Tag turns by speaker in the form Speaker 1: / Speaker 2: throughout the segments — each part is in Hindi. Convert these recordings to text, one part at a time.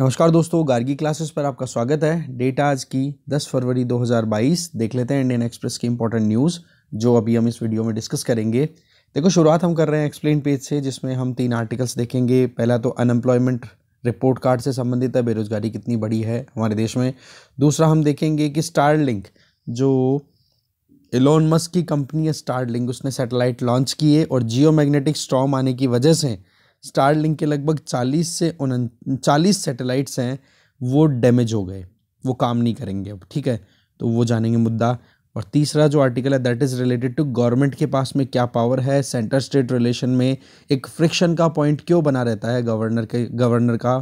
Speaker 1: नमस्कार दोस्तों गार्गी क्लासेस पर आपका स्वागत है डेट आज की 10 फरवरी 2022 देख लेते हैं इंडियन एक्सप्रेस की इंपॉर्टेंट न्यूज़ जो अभी हम इस वीडियो में डिस्कस करेंगे देखो शुरुआत हम कर रहे हैं एक्सप्लेन पेज से जिसमें हम तीन आर्टिकल्स देखेंगे पहला तो अनएम्प्लॉयमेंट रिपोर्ट कार्ड से संबंधित है बेरोजगारी कितनी बड़ी है हमारे देश में दूसरा हम देखेंगे कि स्टारलिंक जो एलोन मस्क की कंपनी है स्टारलिंक उसने सेटेलाइट लॉन्च किए और जियो मैग्नेटिक स्ट्रॉम आने की वजह से स्टारलिंक के लगभग 40 से उन चालीस सैटेलाइट्स हैं वो डैमेज हो गए वो काम नहीं करेंगे अब ठीक है तो वो जानेंगे मुद्दा और तीसरा जो आर्टिकल है that is related to government के पास में क्या पावर है सेंटर स्टेट रिलेशन में एक फ्रिक्शन का पॉइंट क्यों बना रहता है गवर्नर के गवर्नर का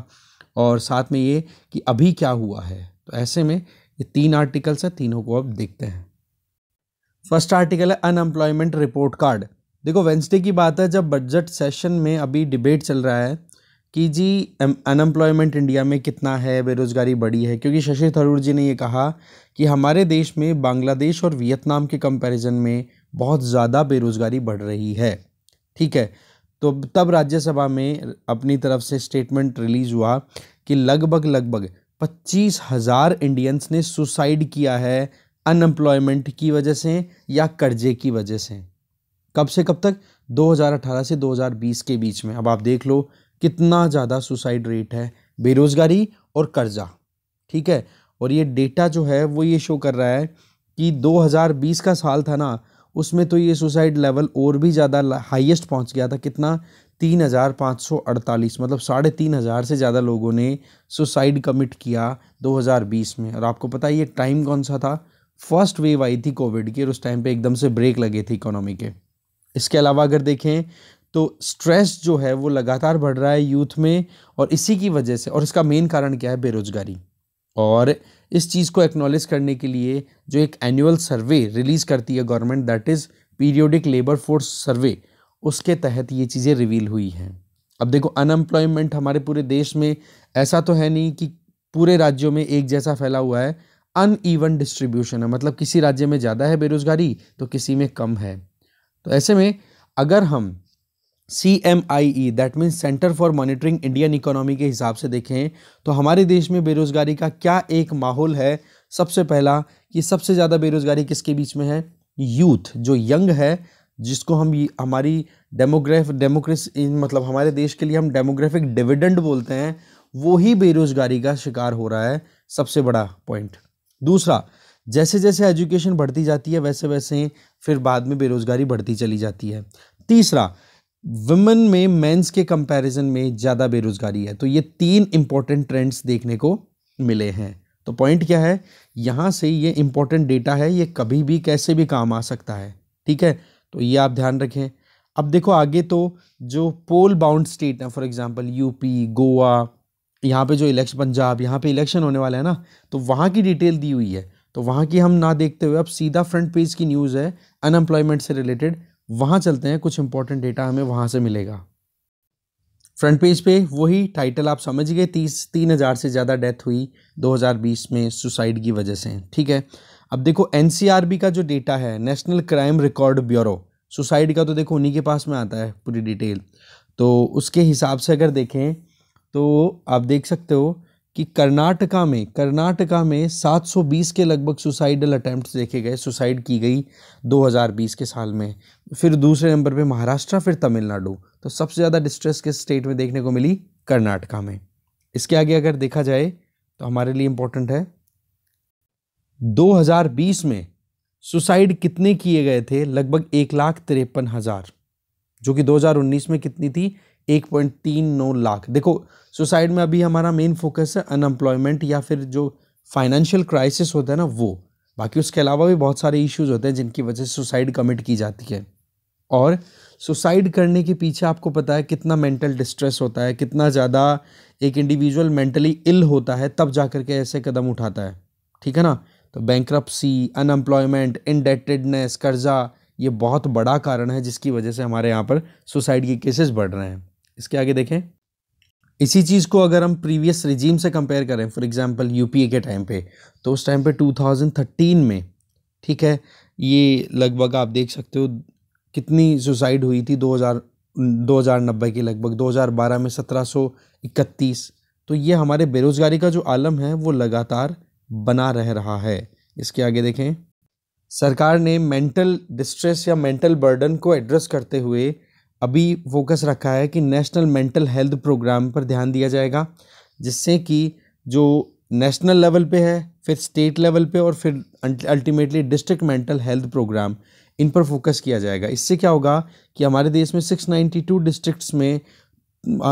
Speaker 1: और साथ में ये कि अभी क्या हुआ है तो ऐसे में ये तीन आर्टिकल्स हैं तीनों को अब देखते हैं फर्स्ट आर्टिकल है अनएम्प्लॉयमेंट रिपोर्ट कार्ड देखो वेंसडे की बात है जब बजट सेशन में अभी डिबेट चल रहा है कि जी अनएम्प्लॉयमेंट इंडिया में कितना है बेरोज़गारी बढ़ी है क्योंकि शशि थरूर जी ने ये कहा कि हमारे देश में बांग्लादेश और वियतनाम के कंपैरिजन में बहुत ज़्यादा बेरोज़गारी बढ़ रही है ठीक है तो तब राज्यसभा में अपनी तरफ से स्टेटमेंट रिलीज़ हुआ कि लगभग लगभग पच्चीस हज़ार इंडियंस ने सुसाइड किया है अनएम्प्लॉयमेंट की वजह से या कर्जे की वजह से कब से कब तक 2018 से 2020 के बीच में अब आप देख लो कितना ज़्यादा सुसाइड रेट है बेरोज़गारी और कर्जा ठीक है और ये डेटा जो है वो ये शो कर रहा है कि 2020 का साल था ना उसमें तो ये सुसाइड लेवल और भी ज़्यादा हाईएस्ट पहुंच गया था कितना तीन हज़ार पाँच सौ अड़तालीस मतलब साढ़े तीन हज़ार से ज़्यादा लोगों ने सुसाइड कमिट किया 2020 में और आपको पता है ये टाइम कौन सा था फर्स्ट वेव आई थी कोविड की और उस टाइम पे एकदम से ब्रेक लगे थे इकोनॉमी के इसके अलावा अगर देखें तो स्ट्रेस जो है वो लगातार बढ़ रहा है यूथ में और इसी की वजह से और इसका मेन कारण क्या है बेरोज़गारी और इस चीज़ को एक्नॉलेज करने के लिए जो एक एनुअल सर्वे रिलीज़ करती है government that is periodic labour force survey उसके तहत ये चीज़ें रिवील हुई हैं अब देखो अनएम्प्लॉयमेंट हमारे पूरे देश में ऐसा तो है नहीं कि पूरे राज्यों में एक जैसा फैला हुआ है अन ईवन डिस्ट्रीब्यूशन है मतलब किसी राज्य में ज़्यादा है बेरोज़गारी तो किसी में कम है तो ऐसे में अगर हम C M I E that means Centre for Monitoring Indian Economy के हिसाब से देखें तो हमारे देश में बेरोज़गारी का क्या एक माहौल है सबसे पहला कि सबसे ज़्यादा बेरोज़गारी किसके बीच में है यूथ जो यंग है जिसको हम हमारी डेमोग्राफ डेमोक्रेसी मतलब हमारे देश के लिए हम डेमोग्राफिक डिविडेंड बोलते हैं वो ही बेरोज़गारी का शिकार हो रहा है सबसे बड़ा पॉइंट दूसरा जैसे जैसे एजुकेशन बढ़ती जाती है वैसे वैसे फिर बाद में बेरोज़गारी बढ़ती चली जाती है तीसरा वुमेन में मेंस के कंपैरिजन में ज़्यादा बेरोज़गारी है तो ये तीन इंपॉर्टेंट ट्रेंड्स देखने को मिले हैं तो पॉइंट क्या है यहाँ से ये इम्पोर्टेंट डेटा है ये कभी भी कैसे भी काम आ सकता है ठीक है तो ये आप ध्यान रखें अब देखो आगे तो जो पोल बाउंड स्टेट हैं फॉर एग्जांपल यूपी गोवा यहाँ पे जो इलेक्शन पंजाब यहाँ पे इलेक्शन होने वाला है ना तो वहाँ की डिटेल दी हुई है तो वहाँ की हम ना देखते हुए अब सीधा फ्रंट पेज की न्यूज़ है अनएम्प्लॉयमेंट से रिलेटेड वहाँ चलते हैं कुछ इंपॉर्टेंट डेटा हमें वहाँ से मिलेगा फ्रंट पेज पे वही टाइटल आप समझ गए तीस तीन हज़ार से ज़्यादा डेथ हुई 2020 में सुसाइड की वजह से ठीक है अब देखो एन का जो डेटा है National Crime Record Bureau suicide का तो देखो उन्हीं के पास में आता है पूरी डिटेल तो उसके हिसाब से अगर देखें तो आप देख सकते हो कि कर्नाटका में कर्नाटका में 720 के लगभग सुसाइडल अटैम्प्ट देखे गए सुसाइड की गई 2020 के साल में फिर दूसरे नंबर पे महाराष्ट्र फिर तमिलनाडु तो सबसे ज़्यादा डिस्ट्रेस के स्टेट में देखने को मिली कर्नाटका में इसके आगे अगर देखा जाए तो हमारे लिए इम्पोर्टेंट है 2020 में सुसाइड कितने किए गए थे लगभग एक लाख तिरपन हज़ार जो कि 2019 में कितनी थी एक पॉइंट तीन नौ लाख देखो सुसाइड में अभी हमारा मेन फोकस है अनएम्प्लॉयमेंट या फिर जो फाइनेंशियल क्राइसिस होता है ना वो बाकी उसके अलावा भी बहुत सारे इश्यूज होते हैं जिनकी वजह से सुसाइड कमिट की जाती है और सुसाइड करने के पीछे आपको पता है कितना मेंटल डिस्ट्रेस होता है कितना ज़्यादा एक इंडिविजुअल मेंटली इल होता है तब जा कर के ऐसे कदम उठाता है ठीक है ना तो बैंक्रप्सी अनएम्प्लॉयमेंट इनडेटेडनेस कर्जा ये बहुत बड़ा कारण है जिसकी वजह से हमारे यहाँ पर सुसाइड के केसेस बढ़ रहे हैं इसके आगे देखें इसी चीज़ को अगर हम प्रीवियस रिजीम से कंपेयर करें फॉर एग्जांपल यूपीए के टाइम पे तो उस टाइम पे 2013 में ठीक है ये लगभग आप देख सकते हो कितनी सुसाइड हुई थी 2000 2090 के लगभग 2012 में 1731 तो ये हमारे बेरोज़गारी का जो आलम है वो लगातार बना रह रहा है इसके आगे देखें सरकार ने मेंटल डिस्ट्रेस या मेंटल बर्डन को एड्रेस करते हुए अभी फोकस रखा है कि नेशनल मेंटल हेल्थ प्रोग्राम पर ध्यान दिया जाएगा जिससे कि जो नेशनल लेवल पे है फिर स्टेट लेवल पे और फिर ultimately district mental health programme इन पर फोकस किया जाएगा इससे क्या होगा कि हमारे देश में 692 डिस्ट्रिक्ट्स में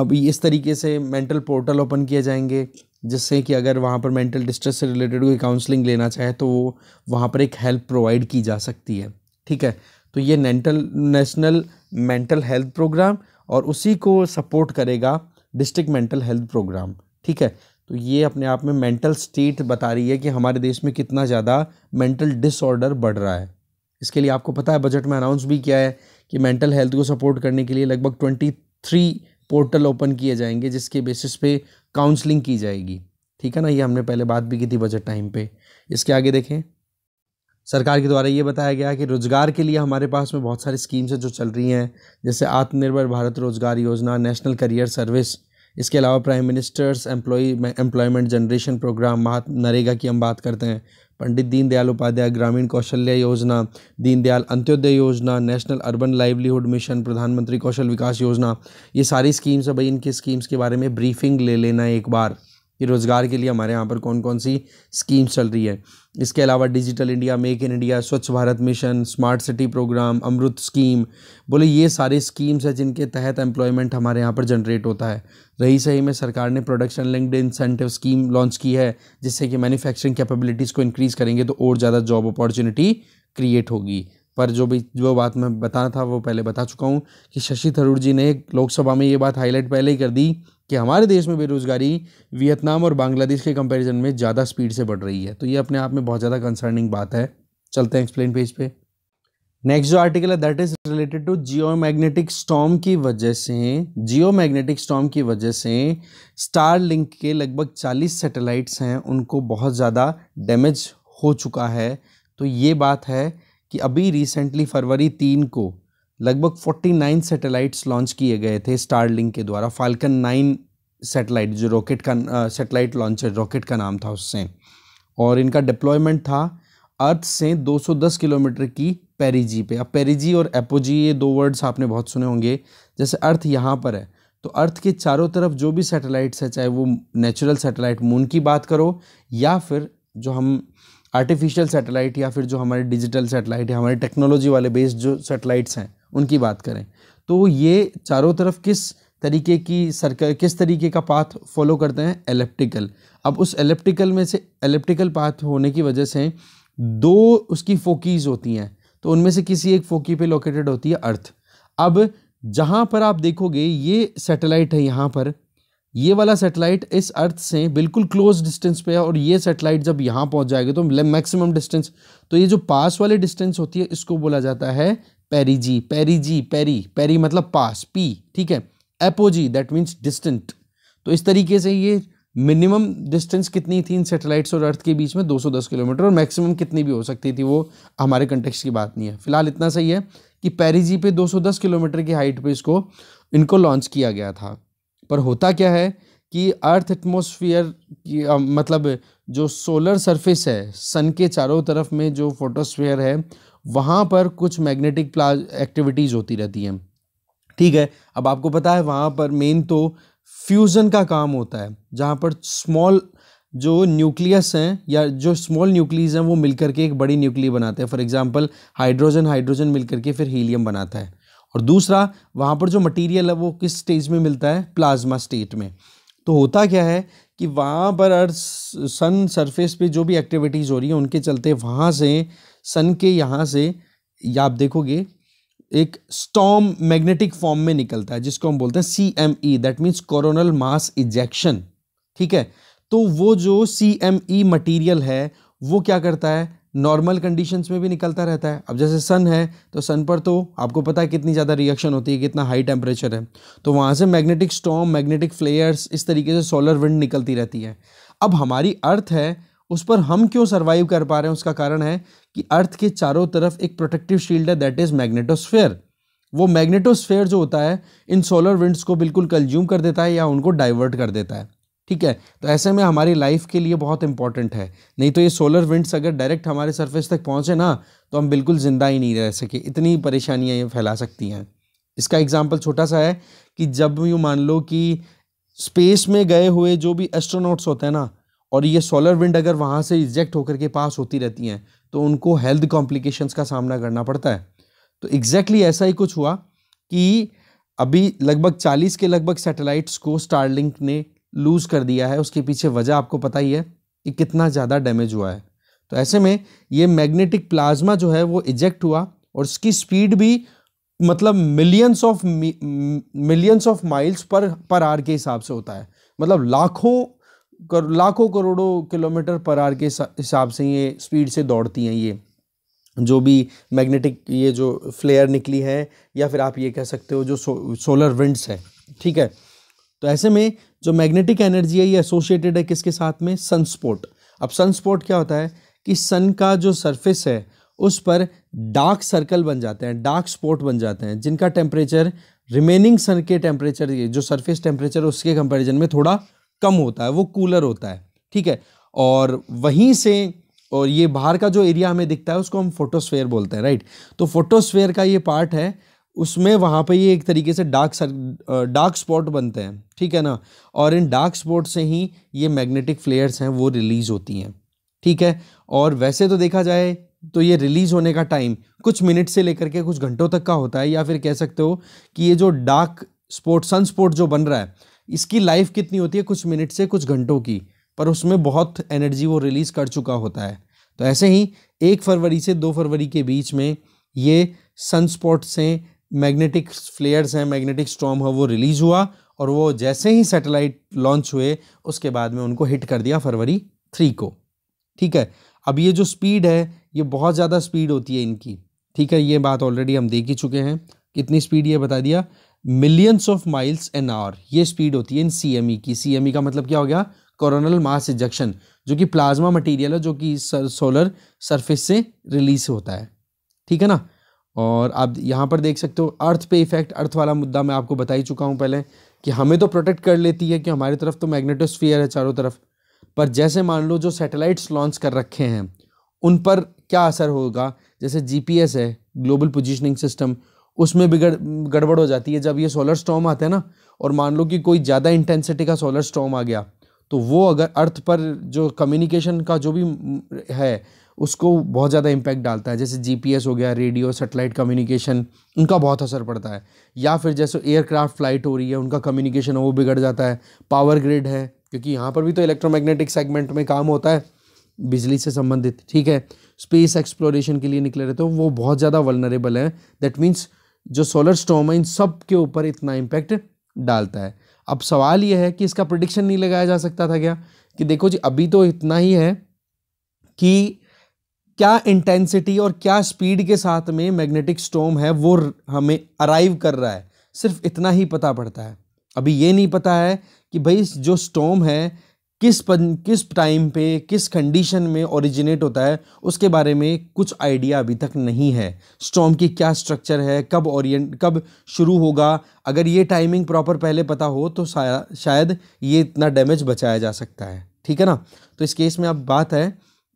Speaker 1: अभी इस तरीके से मेंटल पोर्टल ओपन किए जाएंगे जिससे कि अगर वहाँ पर मेंटल डिस्ट्रेस से रिलेटेड कोई काउंसलिंग लेना चाहे तो वो वहाँ पर एक हेल्प प्रोवाइड की जा सकती है ठीक है तो ये mental national mental health programme और उसी को सपोर्ट करेगा डिस्ट्रिक्ट मेंटल हेल्थ प्रोग्राम ठीक है तो ये अपने आप में मेंटल स्टेट बता रही है कि हमारे देश में कितना ज़्यादा मेंटल डिसऑर्डर बढ़ रहा है इसके लिए आपको पता है बजट में अनाउंस भी किया है कि मेंटल हेल्थ को सपोर्ट करने के लिए लगभग ट्वेंटी थ्री पोर्टल ओपन किए जाएंगे जिसके बेसिस पे काउंसलिंग की जाएगी ठीक है ना ये हमने पहले बात भी की थी बजट टाइम पे इसके आगे देखें सरकार के द्वारा ये बताया गया है कि रोज़गार के लिए हमारे पास में बहुत सारी स्कीम्स हैं जो चल रही हैं जैसे आत्मनिर्भर भारत रोज़गार योजना नेशनल करियर सर्विस इसके अलावा Prime Minister's employ employment generation programme Maha NREGA की हम बात करते हैं पंडित दीनदयाल उपाध्याय ग्रामीण कौशल्य योजना दीनदयाल अंत्योदय योजना नेशनल अर्बन लाइवलीहुड मिशन प्रधानमंत्री कौशल विकास योजना ये सारी स्कीम्स है भाई इनकी स्कीम्स के बारे में ब्रीफिंग ले लेना एक बार कि रोज़गार के लिए हमारे यहाँ पर कौन कौन सी स्कीम्स चल रही है इसके अलावा Digital India Make in India Swachh Bharat Mission Smart City Programme AMRUT scheme बोले ये सारे स्कीम्स हैं जिनके तहत एम्प्लॉयमेंट हमारे यहाँ पर जनरेट होता है रही सही में सरकार ने production linked incentive scheme launch की है जिससे कि मैन्युफैक्चरिंग कैपेबिलिटीज़ को इंक्रीज़ करेंगे तो और ज़्यादा जॉब अपॉर्चुनिटी क्रिएट होगी पर जो भी जो बात मैं बताना था वो पहले बता चुका हूँ कि शशि थरूर जी ने लोकसभा में ये बात हाईलाइट पहले ही कर दी कि हमारे देश में बेरोज़गारी वियतनाम और बांग्लादेश के कंपैरिजन में ज़्यादा स्पीड से बढ़ रही है तो ये अपने आप में बहुत ज़्यादा कंसर्निंग बात है चलते हैं एक्सप्लेन पेज पे नेक्स्ट जो आर्टिकल है that is related to geomagnetic storm की वजह से जियो मैग्नेटिक स्टॉम की वजह से स्टार लिंक के लगभग 40 सैटेलाइट्स हैं उनको बहुत ज़्यादा डैमेज हो चुका है तो ये बात है कि अभी रिसेंटली फरवरी तीन को लगभग फोर्टी नाइन सेटेलाइट्स लॉन्च किए गए थे स्टारलिंक के द्वारा फाल्कन नाइन सेटेलाइट जो रॉकेट का सेटेलाइट लॉन्चर रॉकेट का नाम था उससे और इनका डिप्लॉयमेंट था अर्थ से 210 किलोमीटर की पेरिजी पे अब पेरिजी और एपोजी ये दो वर्ड्स आपने बहुत सुने होंगे जैसे अर्थ यहाँ पर है तो अर्थ के चारों तरफ जो भी सैटेलाइट्स है चाहे वो नेचुरल सैटेलाइट मून की बात करो या फिर जो हम आर्टिफिशियल सैटेलाइट या फिर जो हमारे डिजिटल सैटेलाइट या हमारे टेक्नोलॉजी वाले बेस्ड जो सैटेलाइट्स हैं उनकी बात करें तो ये चारों तरफ किस तरीके की सरकार किस तरीके का पाथ फॉलो करते हैं एलिप्टिकल अब उस एलिप्टिकल में से एलिप्टिकल पाथ होने की वजह से दो उसकी फोकीज होती हैं तो उनमें से किसी एक फोकी पे लोकेटेड होती है अर्थ अब जहाँ पर आप देखोगे ये सैटेलाइट है यहाँ पर ये वाला सेटेलाइट इस अर्थ से बिल्कुल क्लोज डिस्टेंस पे है और ये सेटेलाइट जब यहाँ पहुँच जाएगा तो मैक्सिमम डिस्टेंस तो ये जो पास वाले डिस्टेंस होती है इसको बोला जाता है पेरीजी पेरीजी पेरी पेरी मतलब पास पी ठीक है एपोजी दैट मीन्स डिस्टेंट तो इस तरीके से ये मिनिमम डिस्टेंस कितनी थी इन सेटेलाइट्स और अर्थ के बीच में 210 किलोमीटर और मैक्सिमम कितनी भी हो सकती थी वो हमारे कंटेक्स की बात नहीं है फिलहाल इतना सही है कि पेरीजी पे 210 किलोमीटर की हाइट पे इसको इनको लॉन्च किया गया था पर होता क्या है कि अर्थ एटमोसफियर की आ, मतलब जो सोलर सरफेस है सन के चारों तरफ में जो फोटोस्फेयर है वहाँ पर कुछ मैग्नेटिक प्लाज एक्टिविटीज़ होती रहती हैं ठीक है अब आपको पता है वहाँ पर मेन तो फ्यूज़न का काम होता है जहाँ पर स्मॉल जो न्यूक्लियस हैं या जो स्मॉल न्यूक्लियस हैं वो मिलकर के एक बड़ी न्यूक्लियर बनाते हैं फॉर एग्जांपल हाइड्रोजन हाइड्रोजन मिलकर के फिर हीलियम बनाता है और दूसरा वहाँ पर जो मटेरियल है वो किस स्टेज में मिलता है प्लाज्मा स्टेट में तो होता क्या है कि वहाँ पर अर्थ सन सरफेस पे जो भी एक्टिविटीज़ हो रही है उनके चलते वहाँ से सन के यहाँ से या आप देखोगे एक स्टॉम मैग्नेटिक फॉर्म में निकलता है जिसको हम बोलते हैं C M E that means coronal mass ejection ठीक है तो वो जो सी एम ई मटीरियल है वो क्या करता है नॉर्मल कंडीशंस में भी निकलता रहता है अब जैसे सन है तो सन पर तो आपको पता है कितनी ज़्यादा रिएक्शन होती है कितना हाई टेम्परेचर है तो वहाँ से मैग्नेटिक स्टॉम मैग्नेटिक फ्लेयर्स इस तरीके से सोलर विंड निकलती रहती है अब हमारी अर्थ है उस पर हम क्यों सर्वाइव कर पा रहे हैं उसका कारण है कि अर्थ के चारों तरफ एक प्रोटेक्टिव शील्ड है दैट इज़ मैग्नेटोस्फेयर वो मैग्नेटोस्फेयर जो होता है इन सोलर विंड्स को बिल्कुल कंज्यूम कर देता है या उनको डाइवर्ट कर देता है ठीक है तो ऐसे में हमारी लाइफ के लिए बहुत इंपॉर्टेंट है नहीं तो ये सोलर विंड्स अगर डायरेक्ट हमारे सरफेस तक पहुँचे ना तो हम बिल्कुल ज़िंदा ही नहीं रह सके इतनी परेशानियाँ ये फैला सकती हैं इसका एग्जाम्पल छोटा सा है कि जब यूँ मान लो कि स्पेस में गए हुए जो भी एस्ट्रोनॉट्स होते हैं ना और ये सोलर विंड अगर वहाँ से एग्जैक्ट होकर के पास होती रहती हैं तो उनको हेल्थ कॉम्प्लिकेशंस का सामना करना पड़ता है तो एग्जैक्टली exactly ऐसा ही कुछ हुआ कि अभी लगभग 40 के लगभग सैटेलाइट्स को स्टारलिंक ने लूज़ कर दिया है उसके पीछे वजह आपको पता ही है कि कितना ज़्यादा डैमेज हुआ है तो ऐसे में ये मैग्नेटिक प्लाज्मा जो है वो इजेक्ट हुआ और इसकी स्पीड भी मतलब millions of millions of miles per per are के हिसाब से होता है मतलब लाखों कर लाखों करोड़ों किलोमीटर पर आर के हिसाब से ये स्पीड से दौड़ती हैं ये जो भी मैग्नेटिक ये जो फ्लेयर निकली है या फिर आप ये कह सकते हो जो सो, सोलर विंड्स है ठीक है तो ऐसे में जो मैग्नेटिक एनर्जी है ये एसोसिएटेड है किसके साथ में सनस्पॉट अब सनस्पॉट क्या होता है कि सन का जो सरफेस है उस पर डार्क सर्कल बन जाते हैं डार्क स्पॉट बन जाते हैं जिनका टेम्परेचर रिमेनिंग सन के टेम्परेचर जो सरफेस टेम्परेचर उसके कंपेरिजन में थोड़ा कम होता है वो कूलर होता है ठीक है और वहीं से और ये बाहर का जो एरिया हमें दिखता है उसको हम फोटोस्फेयर बोलते हैं राइट तो फोटोस्फेयर का ये पार्ट है उसमें वहाँ पे ये एक तरीके से डार्क सर डार्क स्पॉट बनते हैं ठीक है ना और इन डार्क स्पॉट से ही ये मैग्नेटिक फ्लेयर्स हैं वो रिलीज़ होती हैं ठीक है और वैसे तो देखा जाए तो ये रिलीज़ होने का टाइम कुछ मिनट से लेकर के कुछ घंटों तक का होता है या फिर कह सकते हो कि ये जो डार्क स्पॉट सन स्पॉट जो बन रहा है इसकी लाइफ कितनी होती है कुछ मिनट से कुछ घंटों की पर उसमें बहुत एनर्जी वो रिलीज़ कर चुका होता है तो ऐसे ही एक फरवरी से दो फरवरी के बीच में ये सन स्पॉट से मैग्नेटिक फ्लेयर्स हैं मैग्नेटिक स्टॉम है वो रिलीज़ हुआ और वो जैसे ही सैटेलाइट लॉन्च हुए उसके बाद में उनको हिट कर दिया फरवरी थ्री को ठीक है अब ये जो स्पीड है ये बहुत ज़्यादा स्पीड होती है इनकी ठीक है ये बात ऑलरेडी हम देख ही चुके हैं कितनी स्पीड ये बता दिया millions of miles an hour ये स्पीड होती है इन सी e की सी e का मतलब क्या हो गया कोरोनल मास इजेक्शन जो कि प्लाज्मा मटेरियल है जो कि सोलर सरफेस से रिलीज होता है ठीक है ना और आप यहाँ पर देख सकते हो अर्थ पे इफ़ेक्ट अर्थ वाला मुद्दा मैं आपको बता ही चुका हूँ पहले कि हमें तो प्रोटेक्ट कर लेती है कि हमारी तरफ तो मैग्नेटोस्फीयर है चारों तरफ पर जैसे मान लो जो सैटेलाइट्स लॉन्च कर रखे हैं उन पर क्या असर होगा जैसे जी है ग्लोबल पोजिशनिंग सिस्टम उसमें भी गड़बड़ हो जाती है जब ये सोलर स्टॉम आते हैं ना और मान लो कि कोई ज़्यादा इंटेंसिटी का सोलर स्टॉम आ गया तो वो अगर अर्थ पर जो कम्युनिकेशन का जो भी है उसको बहुत ज़्यादा इम्पैक्ट डालता है जैसे जीपीएस हो गया रेडियो सेटेलाइट कम्युनिकेशन उनका बहुत असर पड़ता है या फिर जैसे एयरक्राफ्ट फ्लाइट हो रही है उनका कम्युनिकेशन वो बिगड़ जाता है पावर ग्रिड है क्योंकि यहाँ पर भी तो इलेक्ट्रोमैग्नेटिक सेगमेंट में काम होता है बिजली से संबंधित ठीक है स्पेस एक्सप्लोरेशन के लिए निकले रहते हो तो वो बहुत ज़्यादा वलनरेबल है दैट मीन्स जो सोलर स्टॉम है इन सब के ऊपर इतना इम्पैक्ट डालता है अब सवाल ये है कि इसका प्रडिक्शन नहीं लगाया जा सकता था क्या कि देखो जी अभी तो इतना ही है कि क्या इंटेंसिटी और क्या स्पीड के साथ में मैग्नेटिक स्टोम है वो हमें अराइव कर रहा है सिर्फ इतना ही पता पड़ता है अभी ये नहीं पता है कि भाई जो स्टोम है किस पन, किस टाइम पे किस कंडीशन में ओरिजिनेट होता है उसके बारे में कुछ आइडिया अभी तक नहीं है स्टॉम की क्या स्ट्रक्चर है कब ओरिएंट कब शुरू होगा अगर ये टाइमिंग प्रॉपर पहले पता हो तो शायद ये इतना डैमेज बचाया जा सकता है ठीक है ना तो इस केस में अब बात है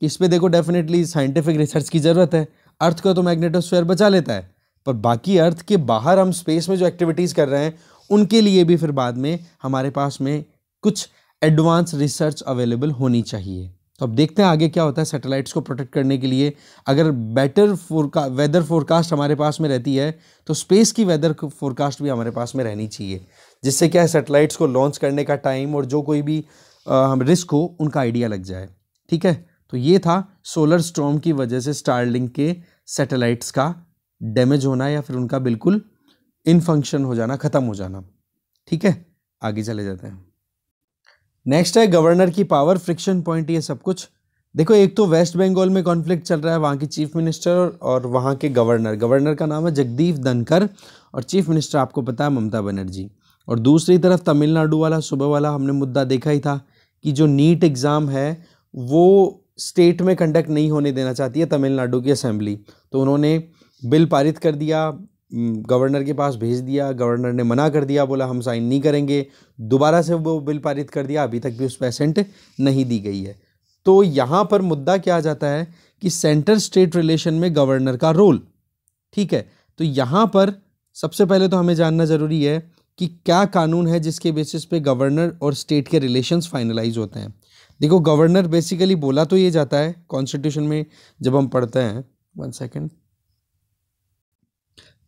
Speaker 1: इस पर देखो डेफिनेटली साइंटिफिक रिसर्च की ज़रूरत है अर्थ को तो मैग्नेटोस्फेयर बचा लेता है पर बाकी अर्थ के बाहर हम स्पेस में जो एक्टिविटीज़ कर रहे हैं उनके लिए भी फिर बाद में हमारे पास में कुछ एडवांस रिसर्च अवेलेबल होनी चाहिए तो अब देखते हैं आगे क्या होता है सैटेलाइट्स को प्रोटेक्ट करने के लिए अगर बेटर फोरका वेदर फोरकास्ट हमारे पास में रहती है तो स्पेस की वेदर फोरकास्ट भी हमारे पास में रहनी चाहिए जिससे क्या है सेटेलाइट्स को लॉन्च करने का टाइम और जो कोई भी हम रिस्क हो उनका आइडिया लग जाए ठीक है तो ये था सोलर स्टॉर्म की वजह से स्टारलिंक के सैटेलाइट्स का डैमेज होना या फिर उनका बिल्कुल इन फंक्शन हो जाना ख़त्म हो जाना ठीक है आगे चले जाते हैं नेक्स्ट है गवर्नर की पावर फ्रिक्शन पॉइंट ये सब कुछ देखो एक तो वेस्ट बंगाल में कॉन्फ्लिक्ट चल रहा है वहाँ के चीफ मिनिस्टर और वहाँ के गवर्नर गवर्नर का नाम है जगदीप धनकर और चीफ मिनिस्टर आपको पता है ममता बनर्जी और दूसरी तरफ तमिलनाडु वाला सुबह वाला हमने मुद्दा देखा ही था कि जो नीट एग्ज़ाम है वो स्टेट में कंडक्ट नहीं होने देना चाहती है तमिलनाडु की असेंबली तो उन्होंने बिल पारित कर दिया गवर्नर के पास भेज दिया गवर्नर ने मना कर दिया बोला हम साइन नहीं करेंगे दोबारा से वो बिल पारित कर दिया अभी तक भी उस पेसेंट नहीं दी गई है तो यहाँ पर मुद्दा क्या आ जाता है कि सेंटर स्टेट रिलेशन में गवर्नर का रोल ठीक है तो यहाँ पर सबसे पहले तो हमें जानना ज़रूरी है कि क्या कानून है जिसके बेसिस पे गवर्नर और स्टेट के रिलेशंस फाइनलाइज होते हैं देखो गवर्नर बेसिकली बोला तो ये जाता है कॉन्स्टिट्यूशन में जब हम पढ़ते हैं वन सेकेंड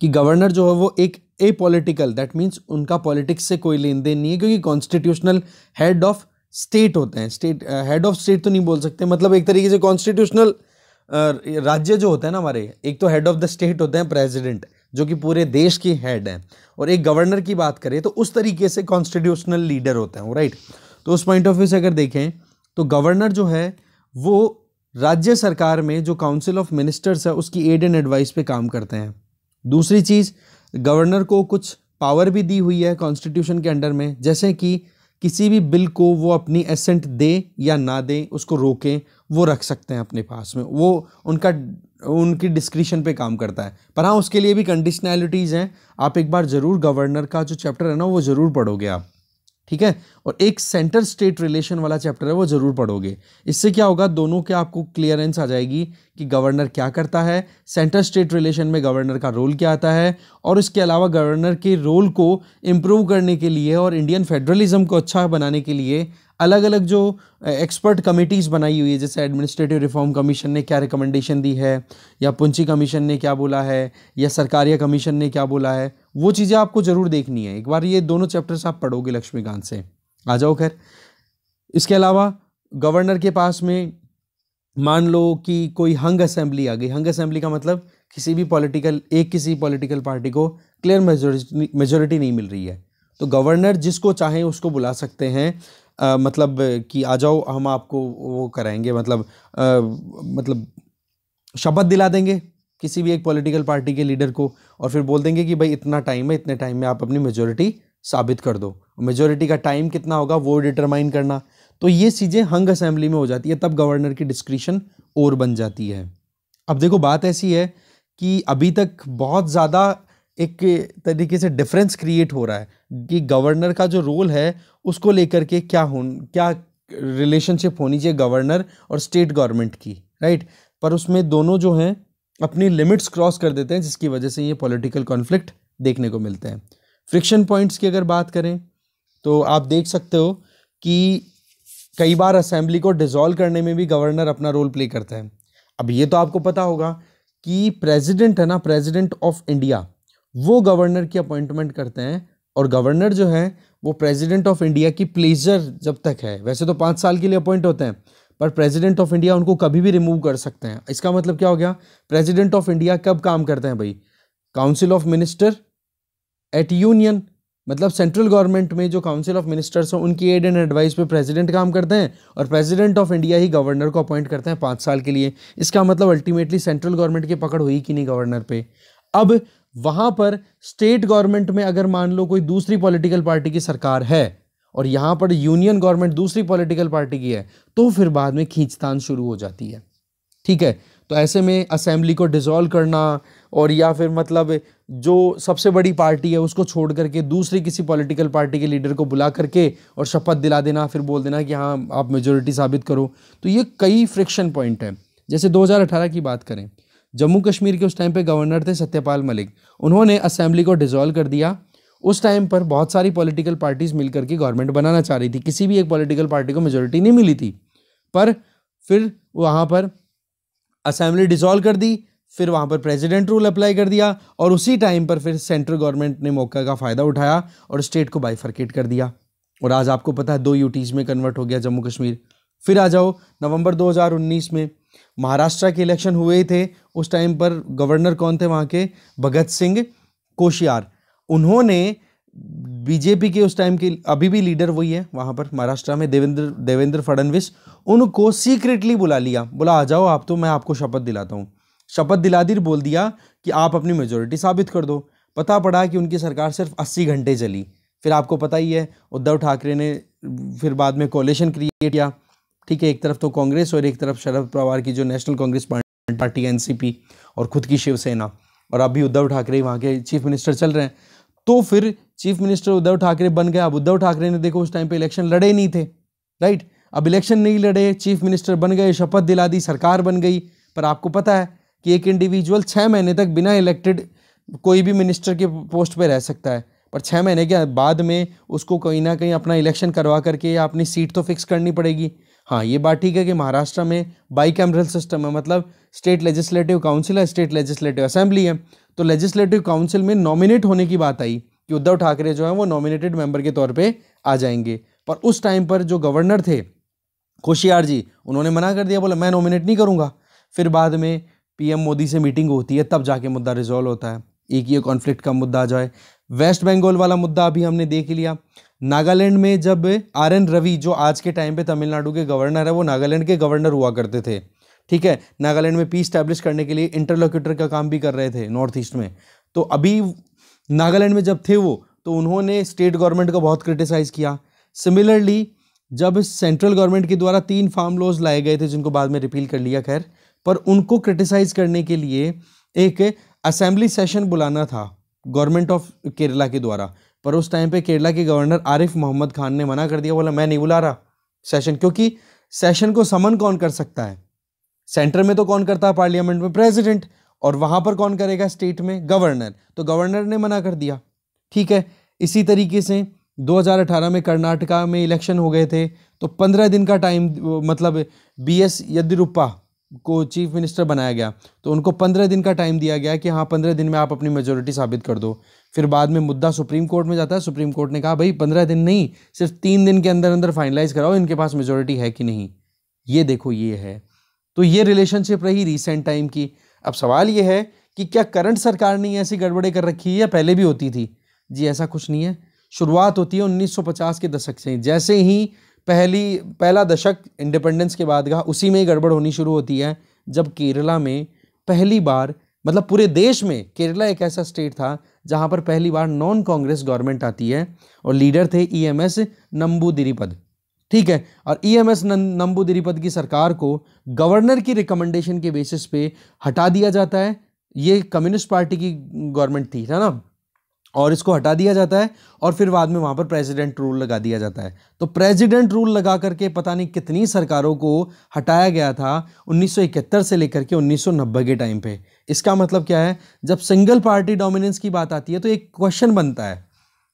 Speaker 1: कि गवर्नर जो है वो एक ए पॉलिटिकल दैट मीन्स उनका पॉलिटिक्स से कोई लेन देन नहीं है क्योंकि कॉन्स्टिट्यूशनल हेड ऑफ स्टेट होते हैं स्टेट हेड ऑफ स्टेट तो नहीं बोल सकते मतलब एक तरीके से कॉन्स्टिट्यूशनल uh, राज्य जो होता है ना हमारे एक तो हेड ऑफ द स्टेट होते हैं प्रेसिडेंट जो कि पूरे देश की हेड हैं और एक गवर्नर की बात करें तो उस तरीके से कॉन्स्टिट्यूशनल लीडर होते हैं राइट तो उस पॉइंट ऑफ व्यू से अगर देखें तो गवर्नर जो है वो राज्य सरकार में जो काउंसिल ऑफ मिनिस्टर्स है उसकी एड एंड एडवाइस पे काम करते हैं दूसरी चीज़ गवर्नर को कुछ पावर भी दी हुई है कॉन्स्टिट्यूशन के अंडर में जैसे कि किसी भी बिल को वो अपनी एसेंट दे या ना दे उसको रोकें वो रख सकते हैं अपने पास में वो उनका उनकी डिस्क्रिशन पे काम करता है पर हाँ उसके लिए भी कंडीशनैलिटीज़ हैं आप एक बार ज़रूर गवर्नर का जो चैप्टर है ना वो ज़रूर पढ़ोगे आप ठीक है और एक सेंटर स्टेट रिलेशन वाला चैप्टर है वो जरूर पढ़ोगे इससे क्या होगा दोनों के आपको क्लियरेंस आ जाएगी कि गवर्नर क्या करता है सेंटर स्टेट रिलेशन में गवर्नर का रोल क्या आता है और इसके अलावा गवर्नर के रोल को इम्प्रूव करने के लिए और इंडियन फेडरलिज्म को अच्छा बनाने के लिए अलग अलग जो एक्सपर्ट कमेटीज़ बनाई हुई है जैसे एडमिनिस्ट्रेटिव रिफॉर्म कमीशन ने क्या रिकमेंडेशन दी है या पुंची कमीशन ने क्या बोला है या सरकारिया कमीशन ने क्या बोला है वो चीज़ें आपको ज़रूर देखनी है एक बार ये दोनों चैप्टर्स आप पढ़ोगे लक्ष्मीकांत से आ जाओ खैर इसके अलावा गवर्नर के पास में मान लो कि कोई हंग असेंबली आ गई हंग असेंबली का मतलब किसी भी पॉलिटिकल एक किसी पॉलिटिकल पार्टी को क्लियर मेजोरिटी मेजोरिटी नहीं मिल रही है तो गवर्नर जिसको चाहें उसको बुला सकते हैं आ, मतलब कि आ जाओ हम आपको वो कराएंगे मतलब आ, मतलब शपथ दिला देंगे किसी भी एक पॉलिटिकल पार्टी के लीडर को और फिर बोल देंगे कि भाई इतना टाइम है इतने टाइम में आप अपनी मेजोरिटी साबित कर दो मेजोरिटी का टाइम कितना होगा वो डिटरमाइन करना तो ये चीज़ें हंग असेंबली में हो जाती है तब गवर्नर की डिस्क्रिशन और बन जाती है अब देखो बात ऐसी है कि अभी तक बहुत ज़्यादा एक तरीके से डिफरेंस क्रिएट हो रहा है कि गवर्नर का जो रोल है उसको लेकर के क्या हो क्या रिलेशनशिप होनी चाहिए गवर्नर और स्टेट गवर्नमेंट की राइट पर उसमें दोनों जो हैं अपनी लिमिट्स क्रॉस कर देते हैं जिसकी वजह से ये पॉलिटिकल कॉन्फ्लिक्ट देखने को मिलते हैं फ्रिक्शन पॉइंट्स की अगर बात करें तो आप देख सकते हो कि कई बार असेंबली को डिज़ोल्व करने में भी गवर्नर अपना रोल प्ले करता है अब ये तो आपको पता होगा कि प्रेसिडेंट है ना प्रेसिडेंट ऑफ इंडिया वो गवर्नर की अपॉइंटमेंट करते हैं और गवर्नर जो है वो प्रेसिडेंट ऑफ इंडिया की प्लेजर जब तक है वैसे तो पाँच साल के लिए अपॉइंट होते हैं पर प्रेसिडेंट ऑफ इंडिया उनको कभी भी रिमूव कर सकते हैं इसका मतलब क्या हो गया प्रेसिडेंट ऑफ इंडिया कब काम करते हैं भाई council of minister at union मतलब सेंट्रल गवर्नमेंट में जो काउंसिल ऑफ मिनिस्टर्स हैं उनकी एड एंड एडवाइस पे प्रेसिडेंट काम करते हैं और प्रेसिडेंट ऑफ इंडिया ही गवर्नर को अपॉइंट करते हैं पाँच साल के लिए इसका मतलब अल्टीमेटली सेंट्रल गवर्नमेंट की पकड़ हुई कि नहीं गवर्नर पे अब वहां पर स्टेट गवर्नमेंट में अगर मान लो कोई दूसरी पॉलिटिकल पार्टी की सरकार है और यहाँ पर यूनियन गवर्नमेंट दूसरी पॉलिटिकल पार्टी की है तो फिर बाद में खींचतान शुरू हो जाती है ठीक है तो ऐसे में असेंबली को डिज़ोल्व करना और या फिर मतलब जो सबसे बड़ी पार्टी है उसको छोड़ करके दूसरी किसी पॉलिटिकल पार्टी के लीडर को बुला करके और शपथ दिला देना फिर बोल देना कि हाँ आप मेजोरिटी साबित करो तो ये कई फ्रिक्शन पॉइंट हैं जैसे 2018 की बात करें जम्मू कश्मीर के उस टाइम पे गवर्नर थे सत्यपाल मलिक उन्होंने असेंबली को डिसॉल्व कर दिया उस टाइम पर बहुत सारी पॉलिटिकल पार्टीज मिलकर के गवर्नमेंट बनाना चाह रही थी किसी भी एक पॉलिटिकल पार्टी को मेजोरिटी नहीं मिली थी पर फिर वहाँ पर असेंबली डिसॉल्व कर दी फिर वहाँ पर प्रेसिडेंट रूल अप्लाई कर दिया और उसी टाइम पर फिर सेंट्रल गवर्नमेंट ने मौके का फ़ायदा उठाया और स्टेट को बाईफर्केट कर दिया और आज आपको पता है दो यूटीज़ में कन्वर्ट हो गया जम्मू कश्मीर फिर आ जाओ नवंबर 2019 में महाराष्ट्र के इलेक्शन हुए थे उस टाइम पर गवर्नर कौन थे वहाँ के भगत सिंह कोशियार उन्होंने बीजेपी के उस टाइम के अभी भी लीडर वही है वहाँ पर महाराष्ट्र में देवेंद्र देवेंद्र फडनविस उनको सीक्रेटली बुला लिया बोला आ जाओ आप तो मैं आपको शपथ दिलाता हूँ शपथ दिला दी बोल दिया कि आप अपनी मेजोरिटी साबित कर दो पता पड़ा कि उनकी सरकार सिर्फ अस्सी घंटे चली फिर आपको पता ही है उद्धव ठाकरे ने फिर बाद में कोलेशन क्रिएट किया ठीक है एक तरफ तो कांग्रेस और एक तरफ शरद पवार की जो National Congress Party Party NCP और खुद की शिवसेना और अभी उद्धव ठाकरे वहाँ के चीफ मिनिस्टर चल रहे हैं तो फिर चीफ मिनिस्टर उद्धव ठाकरे बन गए अब उद्धव ठाकरे ने देखो उस टाइम पे इलेक्शन लड़े नहीं थे राइट अब इलेक्शन नहीं लड़े चीफ मिनिस्टर बन गए शपथ दिला दी सरकार बन गई पर आपको पता है कि एक इंडिविजुअल छः महीने तक बिना इलेक्टेड कोई भी मिनिस्टर के पोस्ट पर रह सकता है पर छः महीने के बाद में उसको कहीं ना कहीं अपना इलेक्शन करवा करके या अपनी सीट तो फिक्स करनी पड़ेगी हाँ ये बात ठीक है कि महाराष्ट्र में बाई कैमरल सिस्टम है मतलब स्टेट लेजिस्लेटिव काउंसिल है स्टेट लेजिस्लेटिव असेंबली है तो लेजिस्लेटिव काउंसिल में नॉमिनेट होने की बात आई कि उद्धव ठाकरे जो है वो नॉमिनेटेड मेंबर के तौर पे आ जाएंगे पर उस टाइम पर जो गवर्नर थे कोशियार जी उन्होंने मना कर दिया बोला मैं नॉमिनेट नहीं करूँगा फिर बाद में पीएम मोदी से मीटिंग होती है तब जाके मुद्दा रिजॉल्व होता है एक ये कॉन्फ्लिक्ट का मुद्दा आ जाए वेस्ट बंगाल वाला मुद्दा अभी हमने देख लिया नागालैंड में जब आर एन रवि जो आज के टाइम पे तमिलनाडु के गवर्नर है वो नागालैंड के गवर्नर हुआ करते थे ठीक है नागालैंड में पीस स्टैब्लिश करने के लिए इंटरलोक्यूटर का काम भी कर रहे थे नॉर्थ ईस्ट में तो अभी नागालैंड में जब थे वो तो उन्होंने स्टेट गवर्नमेंट को बहुत क्रिटिसाइज़ किया सिमिलरली जब सेंट्रल गवर्नमेंट के द्वारा तीन फार्म लॉज लाए गए थे जिनको बाद में रिपील कर लिया खैर पर उनको क्रिटिसाइज करने के लिए एक असेंबली सेशन बुलाना था गवर्नमेंट ऑफ केरला के द्वारा पर उस टाइम पे केरला के गवर्नर आरिफ मोहम्मद खान ने मना कर दिया बोला मैं नहीं बुला रहा सेशन क्योंकि सेशन को समन कौन कर सकता है सेंटर में तो कौन करता है पार्लियामेंट में प्रेसिडेंट और वहाँ पर कौन करेगा स्टेट में गवर्नर तो गवर्नर ने मना कर दिया ठीक है इसी तरीके से 2018 में कर्नाटका में इलेक्शन हो गए थे तो 15 दिन का टाइम मतलब बी एस यद्यूरप्पा को चीफ मिनिस्टर बनाया गया तो उनको पंद्रह दिन का टाइम दिया गया कि हाँ पंद्रह दिन में आप अपनी मेजोरिटी साबित कर दो फिर बाद में मुद्दा सुप्रीम कोर्ट में जाता है सुप्रीम कोर्ट ने कहा भाई पंद्रह दिन नहीं सिर्फ तीन दिन के अंदर अंदर फाइनलाइज कराओ इनके पास मेजोरिटी है कि नहीं ये देखो ये है तो ये रिलेशनशिप रही रिसेंट टाइम की अब सवाल ये है कि क्या करंट सरकार ने ऐसी गड़बड़े कर रखी है या पहले भी होती थी जी ऐसा कुछ नहीं है शुरुआत होती है 1950 के दशक से जैसे ही पहली पहला दशक इंडिपेंडेंस के बाद का उसी में ही गड़बड़ होनी शुरू होती है जब केरला में पहली बार मतलब पूरे देश में केरला एक ऐसा स्टेट था जहां पर पहली बार नॉन कांग्रेस गवर्नमेंट आती है और लीडर थे E e M S Namboodiripad ठीक है और E e M S Namboodiripad की सरकार को गवर्नर की रिकमेंडेशन के बेसिस पे हटा दिया जाता है ये कम्युनिस्ट पार्टी की गवर्नमेंट थी है ना और इसको हटा दिया जाता है और फिर बाद में वहाँ पर प्रेसिडेंट रूल लगा दिया जाता है तो प्रेसिडेंट रूल लगा करके पता नहीं कितनी सरकारों को हटाया गया था 1971 से लेकर के 1990 के टाइम पे इसका मतलब क्या है जब सिंगल पार्टी डोमिनेंस की बात आती है तो एक क्वेश्चन बनता है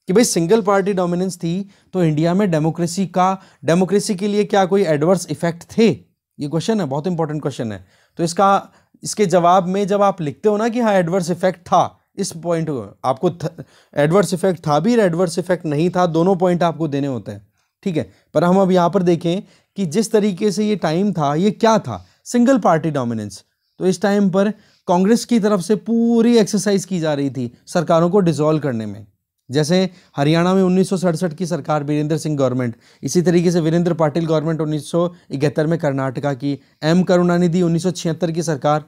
Speaker 1: कि भाई सिंगल पार्टी डोमिनेंस थी तो इंडिया में डेमोक्रेसी का डेमोक्रेसी के लिए क्या कोई एडवर्स इफेक्ट थे ये क्वेश्चन है बहुत इंपॉर्टेंट क्वेश्चन है तो इसका इसके जवाब में जब आप लिखते हो ना कि हाँ एडवर्स इफेक्ट था इस पॉइंट को आपको एडवर्स इफेक्ट था भी एडवर्स इफेक्ट नहीं था दोनों पॉइंट आपको देने होते हैं ठीक है पर हम अब यहाँ पर देखें कि जिस तरीके से ये टाइम था ये क्या था सिंगल पार्टी डोमिनेंस तो इस टाइम पर कांग्रेस की तरफ से पूरी एक्सरसाइज की जा रही थी सरकारों को डिजोल्व करने में जैसे हरियाणा में उन्नीस की सरकार वीरेंद्र सिंह गवर्नमेंट इसी तरीके से वीरेंद्र पाटिल गवर्नमेंट उन्नीस में कर्नाटका की एम करुणानिधि उन्नीस की सरकार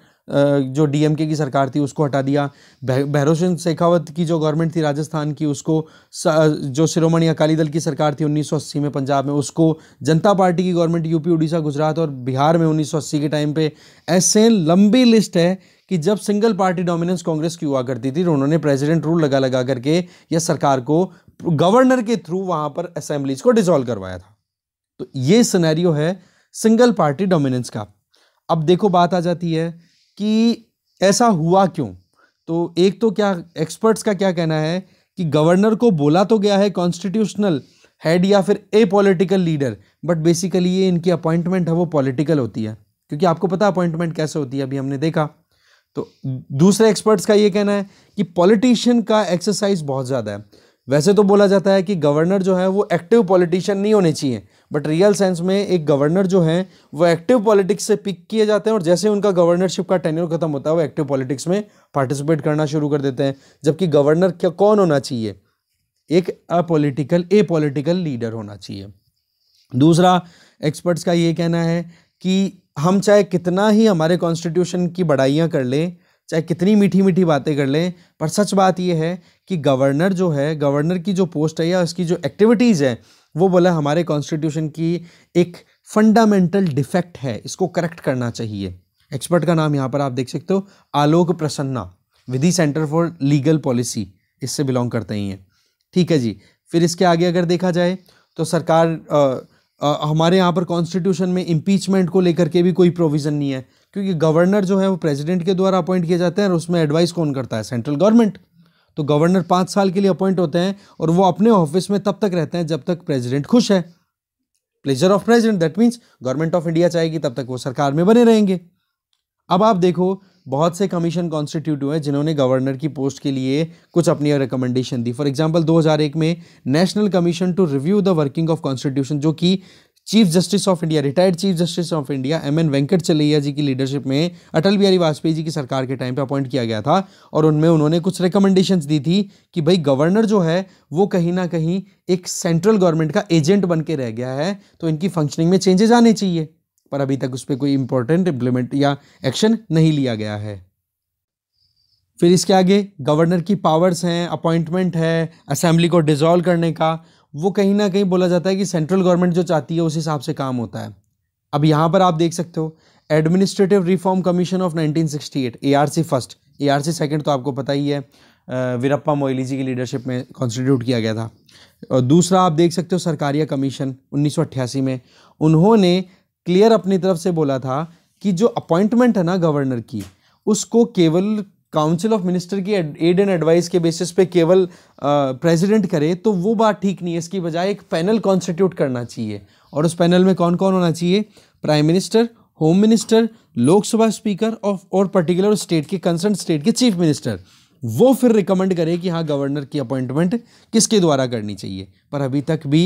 Speaker 1: जो डीएमके की सरकार थी उसको हटा दिया सिंह शेखावत की जो गवर्नमेंट थी राजस्थान की उसको जो शिरोमणि अकाली दल की सरकार थी 1980 में पंजाब में उसको जनता पार्टी की गवर्नमेंट यूपी उड़ीसा गुजरात और बिहार में 1980 के टाइम पे ऐसे लंबी लिस्ट है कि जब सिंगल पार्टी डोमिनेंस कांग्रेस की हुआ करती थी तो उन्होंने प्रेसिडेंट रूल लगा लगा करके या सरकार को गवर्नर के थ्रू वहां पर असेंबलीज को डिसॉल्व करवाया था तो ये सिनेरियो है सिंगल पार्टी डोमिनेंस का अब देखो बात आ जाती है कि ऐसा हुआ क्यों तो एक तो क्या एक्सपर्ट्स का क्या कहना है कि गवर्नर को बोला तो गया है कॉन्स्टिट्यूशनल हेड या फिर a political leader but basically ये इनकी अपॉइंटमेंट है वो पॉलिटिकल होती है क्योंकि आपको पता अपॉइंटमेंट कैसे होती है अभी हमने देखा तो दूसरे एक्सपर्ट्स का ये कहना है कि पॉलिटिशियन का एक्सरसाइज बहुत ज़्यादा है वैसे तो बोला जाता है कि गवर्नर जो है वो एक्टिव पॉलिटिशियन नहीं होने चाहिए बट रियल सेंस में एक गवर्नर जो है वो एक्टिव पॉलिटिक्स से पिक किए जाते हैं और जैसे उनका गवर्नरशिप का टेन्योर खत्म होता है वो एक्टिव पॉलिटिक्स में पार्टिसिपेट करना शुरू कर देते हैं जबकि गवर्नर क्या कौन होना चाहिए एक अपोलिटिकल ए पॉलिटिकल लीडर होना चाहिए दूसरा एक्सपर्ट्स का ये कहना है कि हम चाहे कितना ही हमारे कॉन्स्टिट्यूशन की बड़ाइयाँ कर लें चाहे कितनी मीठी मीठी बातें कर लें पर सच बात यह है कि गवर्नर जो है गवर्नर की जो पोस्ट है या उसकी जो एक्टिविटीज़ है वो बोला हमारे कॉन्स्टिट्यूशन की एक फंडामेंटल डिफेक्ट है इसको करेक्ट करना चाहिए एक्सपर्ट का नाम यहाँ पर आप देख सकते हो Alok Prasanna Vidhi Centre for Legal Policy इससे बिलोंग करते ही हैं ठीक है जी फिर इसके आगे अगर देखा जाए तो सरकार आ, हमारे यहाँ पर कॉन्स्टिट्यूशन में इम्पीचमेंट को लेकर के भी कोई प्रोविज़न नहीं है क्योंकि गवर्नर जो है वो प्रेसिडेंट के द्वारा अपॉइंट किए जाते हैं और उसमें एडवाइस कौन करता है सेंट्रल गवर्नमेंट तो गवर्नर पाँच साल के लिए अपॉइंट होते हैं और वो अपने ऑफिस में तब तक रहते हैं जब तक प्रेजिडेंट खुश है pleasure of president that means government of India चाहेगी तब तक वो सरकार में बने रहेंगे अब आप देखो बहुत से कमीशन कॉन्स्टिट्यूट हुए जिन्होंने गवर्नर की पोस्ट के लिए कुछ अपनी रिकमेंडेशन दी फॉर एग्जाम्पल 2001 में national commission to review the working of constitution जो कि chief justice of India retired chief justice of India M N Venkatachaliah ji की लीडरशिप में अटल बिहारी वाजपेयी जी की सरकार के टाइम पे अपॉइंट किया गया था और उनमें उन्होंने कुछ रिकमेंडेशंस दी थी कि भाई गवर्नर जो है वो कहीं ना कहीं एक सेंट्रल गवर्नमेंट का एजेंट बन के रह गया है तो इनकी फंक्शनिंग में चेंजेज आने चाहिए पर अभी तक उस पर कोई इंपॉर्टेंट इम्प्लीमेंट या एक्शन नहीं लिया गया है फिर इसके आगे गवर्नर की पावर्स हैं अपॉइंटमेंट है असेंबली को डिज़ोल्व करने का वो कहीं ना कहीं बोला जाता है कि सेंट्रल गवर्नमेंट जो चाहती है उस हिसाब से काम होता है अब यहाँ पर आप देख सकते हो administrative reform commission of 1968 ARC first ARC second तो आपको पता ही है वीरप्पा मोइली जी की लीडरशिप में कॉन्स्टिट्यूट किया गया था और दूसरा आप देख सकते हो सरकारिया कमीशन उन्नीस में उन्होंने क्लियर अपनी तरफ से बोला था कि जो अपॉइंटमेंट है ना गवर्नर की उसको केवल काउंसिल ऑफ मिनिस्टर की एड एंड एडवाइस के बेसिस पे केवल प्रेसिडेंट करे तो वो बात ठीक नहीं है इसकी बजाय एक पैनल कॉन्स्टिट्यूट करना चाहिए और उस पैनल में कौन कौन होना चाहिए prime minister home minister Lok Sabha स्पीकर और और पर्टिकुलर स्टेट के कंसर्न स्टेट के चीफ मिनिस्टर वो फिर रिकमेंड करे कि हाँ गवर्नर की अपॉइंटमेंट किसके द्वारा करनी चाहिए पर अभी तक भी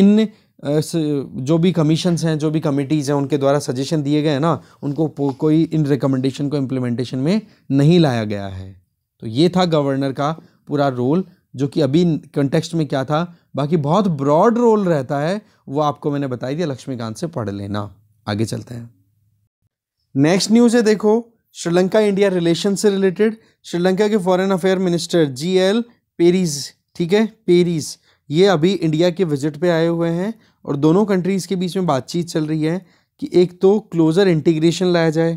Speaker 1: इन जो भी कमीशंस हैं जो भी कमिटीज़ हैं उनके द्वारा सजेशन दिए गए हैं ना उनको कोई इन रिकमेंडेशन को इम्प्लीमेंटेशन में नहीं लाया गया है तो ये था गवर्नर का पूरा रोल जो कि अभी कंटेक्स्ट में क्या था बाकी बहुत ब्रॉड रोल रहता है वो आपको मैंने बताई दिया लक्ष्मीकांत से पढ़ लेना आगे चलते हैं नेक्स्ट न्यूज़ है देखो श्रीलंका इंडिया रिलेशन से रिलेटेड श्रीलंका के foreign affair minister G L Peiris ठीक है पेरीज़ ये अभी इंडिया के विजिट पे आए हुए हैं और दोनों कंट्रीज़ के बीच में बातचीत चल रही है कि एक तो क्लोज़र इंटीग्रेशन लाया जाए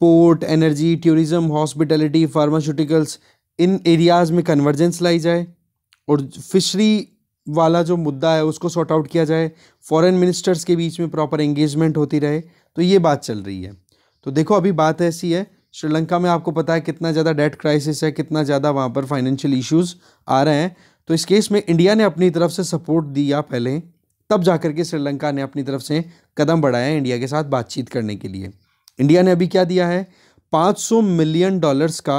Speaker 1: port energy tourism hospitality pharmaceuticals इन एरियाज़ में कन्वर्जेंस लाई जाए और फिशरी वाला जो मुद्दा है उसको सॉर्ट आउट किया जाए फॉरेन मिनिस्टर्स के बीच में प्रॉपर एंगेजमेंट होती रहे तो ये बात चल रही है तो देखो अभी बात ऐसी है श्रीलंका में आपको पता है कितना ज़्यादा डेट क्राइसिस है कितना ज़्यादा वहाँ पर फाइनेंशियल इश्यूज़ आ रहे हैं तो इस केस में इंडिया ने अपनी तरफ से सपोर्ट दिया पहले तब जाकर के श्रीलंका ने अपनी तरफ से कदम बढ़ाया इंडिया के साथ बातचीत करने के लिए इंडिया ने अभी क्या दिया है 500 मिलियन डॉलर्स का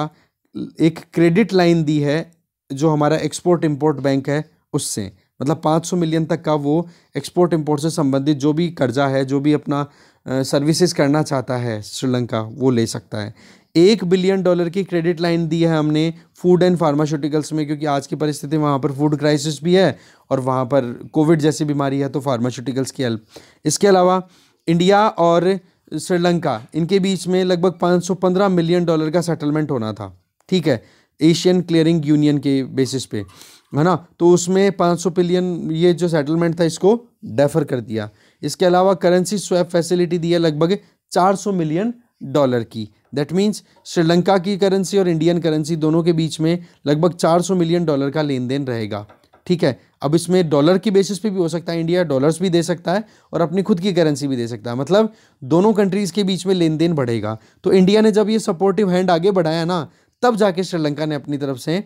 Speaker 1: एक क्रेडिट लाइन दी है जो हमारा एक्सपोर्ट इंपोर्ट बैंक है उससे मतलब 500 मिलियन तक का वो एक्सपोर्ट इंपोर्ट से संबंधित जो भी कर्जा है जो भी अपना सर्विसेज करना चाहता है श्रीलंका वो ले सकता है एक बिलियन डॉलर की क्रेडिट लाइन दी है हमने फूड एंड फार्मास्यूटिकल्स में क्योंकि आज की परिस्थिति वहाँ पर फूड क्राइसिस भी है और वहाँ पर कोविड जैसी बीमारी है तो फार्मास्यूटिकल्स की हेल्प इसके अलावा इंडिया और श्रीलंका इनके बीच में लगभग 515 मिलियन डॉलर का सेटलमेंट होना था ठीक है एशियन क्लियरिंग यूनियन के बेसिस पे है ना तो उसमें 500 बिलियन ये जो सेटलमेंट था इसको डेफर कर दिया इसके अलावा करेंसी स्वैप फैसिलिटी दी है लगभग 400 मिलियन डॉलर की दैट मीन्स श्रीलंका की करेंसी और इंडियन करेंसी दोनों के बीच में लगभग 400 मिलियन डॉलर का लेन देन रहेगा ठीक है अब इसमें डॉलर की बेसिस पे भी हो सकता है इंडिया डॉलर्स भी दे सकता है और अपनी खुद की करेंसी भी दे सकता है मतलब दोनों कंट्रीज़ के बीच में लेन देन बढ़ेगा तो इंडिया ने जब ये सपोर्टिव हैंड आगे बढ़ाया ना तब जाके श्रीलंका ने अपनी तरफ से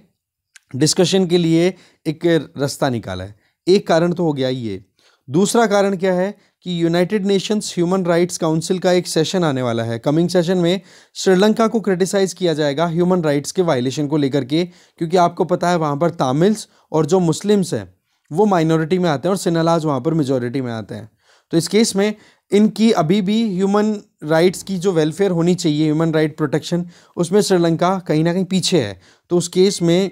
Speaker 1: डिस्कशन के लिए एक रास्ता निकाला है एक कारण तो हो गया ये दूसरा कारण क्या है कि United Nations human rights council का एक सेशन आने वाला है कमिंग सेशन में श्रीलंका को क्रिटिसाइज़ किया जाएगा ह्यूमन राइट्स के वायलेशन को लेकर के क्योंकि आपको पता है वहाँ पर तामिल्स और जो मुस्लिम्स हैं वो माइनॉरिटी में आते हैं और सिनालाज वहाँ पर मेजोरिटी में आते हैं तो इस केस में इनकी अभी भी ह्यूमन राइट्स की जो वेलफेयर होनी चाहिए ह्यूमन राइट प्रोटेक्शन उसमें श्रीलंका कहीं ना कहीं पीछे है तो उस केस में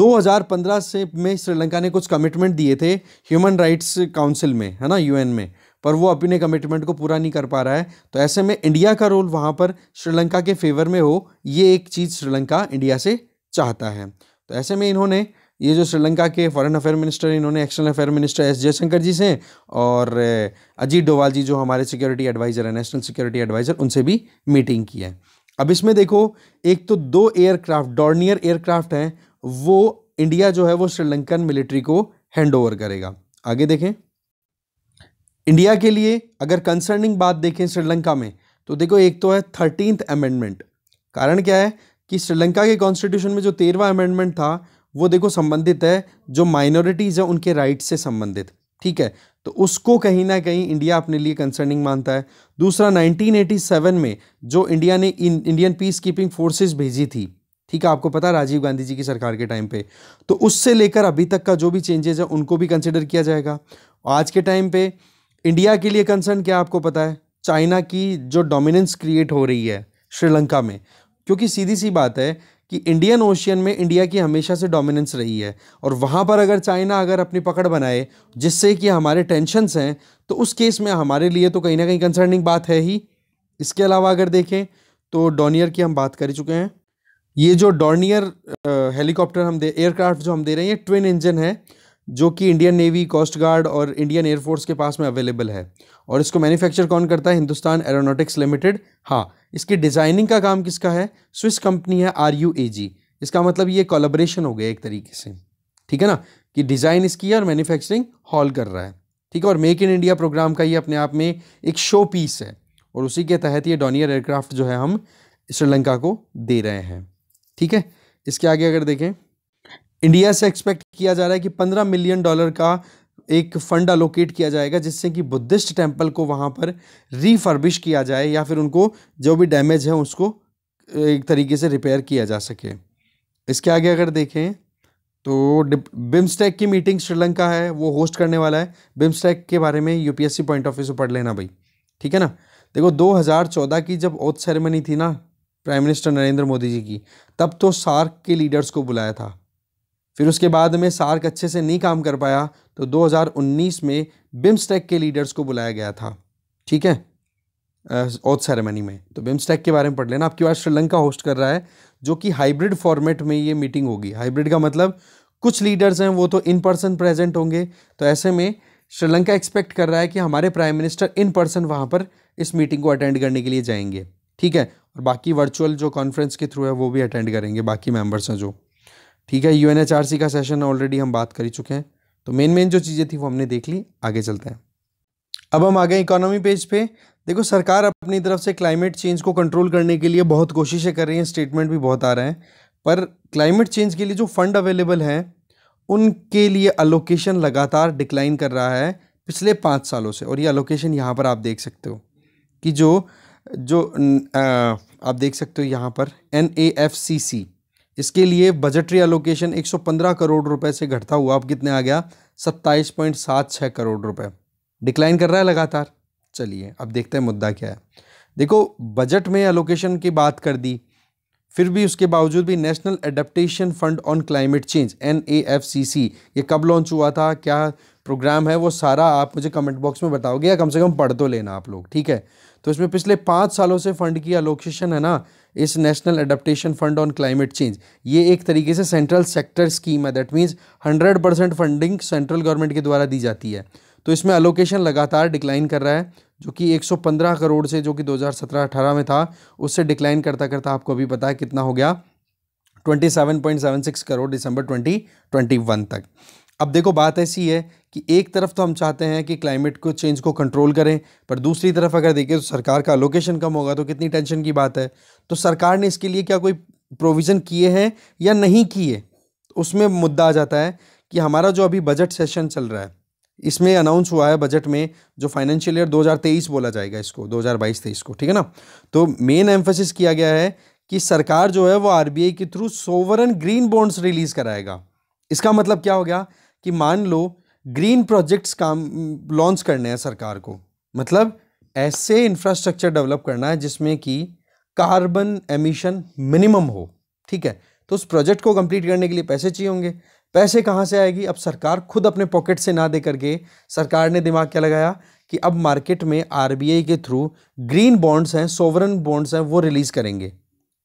Speaker 1: 2015 से में श्रीलंका ने कुछ कमिटमेंट दिए थे ह्यूमन राइट्स काउंसिल में है ना यूएन में पर वो अपने कमिटमेंट को पूरा नहीं कर पा रहा है तो ऐसे में इंडिया का रोल वहाँ पर श्रीलंका के फेवर में हो ये एक चीज़ श्रीलंका इंडिया से चाहता है तो ऐसे में इन्होंने ये जो श्रीलंका के फॉरेन अफेयर मिनिस्टर इन्होंने external affair minister S Jaishankar ji से और अजीत डोवाल जी जो हमारे सिक्योरिटी एडवाइज़र हैं नेशनल सिक्योरिटी एडवाइज़र उनसे भी मीटिंग की है अब इसमें देखो एक तो दो एयरक्राफ्ट डॉर्नियर एयरक्राफ्ट हैं वो इंडिया जो है वो श्रीलंकन मिलिट्री को हैंड ओवर करेगा आगे देखें इंडिया के लिए अगर कंसर्निंग बात देखें श्रीलंका में तो देखो एक तो है थर्टीन अमेंडमेंट कारण क्या है कि श्रीलंका के कॉन्स्टिट्यूशन में जो तेरवा अमेंडमेंट था वो देखो संबंधित है जो माइनॉरिटीज़ है उनके राइट से संबंधित ठीक है तो उसको कहीं ना कहीं इंडिया अपने लिए कंसर्निंग मानता है दूसरा 1987 में जो इंडिया ने इंडियन पीस कीपिंग फोर्सेज भेजी थी ठीक है आपको पता है राजीव गांधी जी की सरकार के टाइम पे तो उससे लेकर अभी तक का जो भी चेंजेज है उनको भी कंसिडर किया जाएगा आज के टाइम पर इंडिया के लिए कंसर्न क्या आपको पता है चाइना की जो डोमिनेंस क्रिएट हो रही है श्रीलंका में क्योंकि सीधी सी बात है कि इंडियन ओशियन में इंडिया की हमेशा से डोमिनेंस रही है और वहाँ पर अगर चाइना अगर अपनी पकड़ बनाए जिससे कि हमारे टेंशनस हैं तो उस केस में हमारे लिए तो कहीं ना कहीं कंसर्निंग बात है ही इसके अलावा अगर देखें तो डॉनियर की हम बात कर चुके हैं ये जो डोनियर हेलीकॉप्टर हम दे एयरक्राफ्ट जो हम दे रहे हैं ये ट्विन इंजन है जो कि इंडियन नेवी कोस्ट गार्ड और इंडियन एयरफोर्स के पास में अवेलेबल है और इसको मैन्युफैक्चर कौन करता है हिंदुस्तान एरोनॉटिक्स लिमिटेड हाँ इसकी डिज़ाइनिंग का काम किसका है स्विस कंपनी है आर यू ए जी इसका मतलब ये कोलाब्रेशन हो गया एक तरीके से ठीक है ना कि डिज़ाइन इसकी है और मैन्युफैक्चरिंग हॉल कर रहा है ठीक है और मेक इन इंडिया प्रोग्राम का ये अपने आप में एक शो पीस है और उसी के तहत ये डोनियर एयरक्राफ्ट जो है हम श्रीलंका को दे रहे हैं ठीक है इसके आगे अगर देखें इंडिया से एक्सपेक्ट किया जा रहा है कि पंद्रह मिलियन डॉलर का एक फंड अलोकेट किया जाएगा जिससे कि बुद्धिस्ट टेम्पल को वहाँ पर रिफर्बिश किया जाए या फिर उनको जो भी डैमेज है उसको एक तरीके से रिपेयर किया जा सके इसके आगे अगर देखें तो बिम्स्टेक की मीटिंग श्रीलंका है वो होस्ट करने वाला है बिम्स्टेक के बारे में यूपीएससी पॉइंट ऑफ व्यू से पढ़ लेना भाई ठीक है ना देखो 2014 की जब ओथ सेरेमनी थी ना प्राइम मिनिस्टर नरेंद्र मोदी जी की तब तो सार्क के लीडर्स को बुलाया था फिर उसके बाद में सार्क अच्छे से नहीं काम कर पाया तो 2019 में बिम्स्टेक के लीडर्स को बुलाया गया था ठीक है ओथ सेरेमनी में तो बिम्स्टेक के बारे में पढ़ लेना आपकी बात श्रीलंका होस्ट कर रहा है जो कि हाइब्रिड फॉर्मेट में ये मीटिंग होगी हाइब्रिड का मतलब कुछ लीडर्स हैं वो तो इन पर्सन प्रेजेंट होंगे तो ऐसे में श्रीलंका एक्सपेक्ट कर रहा है कि हमारे प्राइम मिनिस्टर इन पर्सन वहाँ पर इस मीटिंग को अटेंड करने के लिए जाएंगे ठीक है और बाकी वर्चुअल जो कॉन्फ्रेंस के थ्रू है वो भी अटेंड करेंगे बाकी मेम्बर्स हैं जो ठीक है यू का सेशन ऑलरेडी हम बात कर ही चुके हैं तो मेन मेन जो चीज़ें थी वो हमने देख ली आगे चलते हैं अब हम आ गए इकोनॉमी पेज पे देखो सरकार अपनी तरफ से क्लाइमेट चेंज को कंट्रोल करने के लिए बहुत कोशिशें कर रही हैं स्टेटमेंट भी बहुत आ रहे हैं पर क्लाइमेट चेंज के लिए जो फंड अवेलेबल हैं उनके लिए अलोकेशन लगातार डिक्लाइन कर रहा है पिछले पाँच सालों से और ये अलोकेशन यहाँ पर आप देख सकते हो कि जो जो आ, अं, अं, आप देख सकते हो यहाँ पर एन ए एफ सी सी इसके लिए बजटरी एलोकेशन 115 करोड़ रुपए से घटता हुआ अब कितने आ गया सत्ताईस पॉइंट सात छः करोड़ रुपए डिक्लाइन कर रहा है लगातार चलिए अब देखते हैं मुद्दा क्या है देखो बजट में एलोकेशन की बात कर दी फिर भी उसके बावजूद भी national adaptation fund on climate change एन ये कब लॉन्च हुआ था क्या प्रोग्राम है वो सारा आप मुझे कमेंट बॉक्स में बताओगे या कम से कम पढ़ तो लेना आप लोग ठीक है तो इसमें पिछले पाँच सालों से फंड की अलोकेशन है ना इस national adaptation fund on climate change ये एक तरीके से सेंट्रल सेक्टर स्कीम है that means hundred percent funding central government के द्वारा दी जाती है तो इसमें अलोकेशन लगातार डिक्लाइन कर रहा है जो कि 115 करोड़ से जो कि 2017-18 में था उससे डिक्लाइन करता करता आपको अभी पता है कितना हो गया 27.76 करोड़ दिसंबर 2021 तक अब देखो बात ऐसी है कि एक तरफ तो हम चाहते हैं कि क्लाइमेट को चेंज को कंट्रोल करें पर दूसरी तरफ अगर देखें तो सरकार का लोकेशन कम होगा तो कितनी टेंशन की बात है तो सरकार ने इसके लिए क्या कोई प्रोविज़न किए हैं या नहीं किए उसमें मुद्दा आ जाता है कि हमारा जो अभी बजट सेशन चल रहा है इसमें अनाउंस हुआ है बजट में जो फाइनेंशियल ईयर 2023 बोला जाएगा इसको 2022-23 को ठीक है ना तो मेन एम्फोसिस किया गया है कि सरकार जो है वो आरबीआई के through sovereign green bonds release कराएगा इसका मतलब क्या हो गया कि मान लो ग्रीन प्रोजेक्ट्स काम लॉन्च करने हैं सरकार को मतलब ऐसे इंफ्रास्ट्रक्चर डेवलप करना है जिसमें कि कार्बन एमिशन मिनिमम हो ठीक है तो उस प्रोजेक्ट को कंप्लीट करने के लिए पैसे चाहिए होंगे पैसे कहाँ से आएगी अब सरकार खुद अपने पॉकेट से ना दे करके सरकार ने दिमाग क्या लगाया कि अब मार्केट में आरबीआई के थ्रू ग्रीन बॉन्ड्स हैं सोवरन बॉन्ड्स हैं वो रिलीज़ करेंगे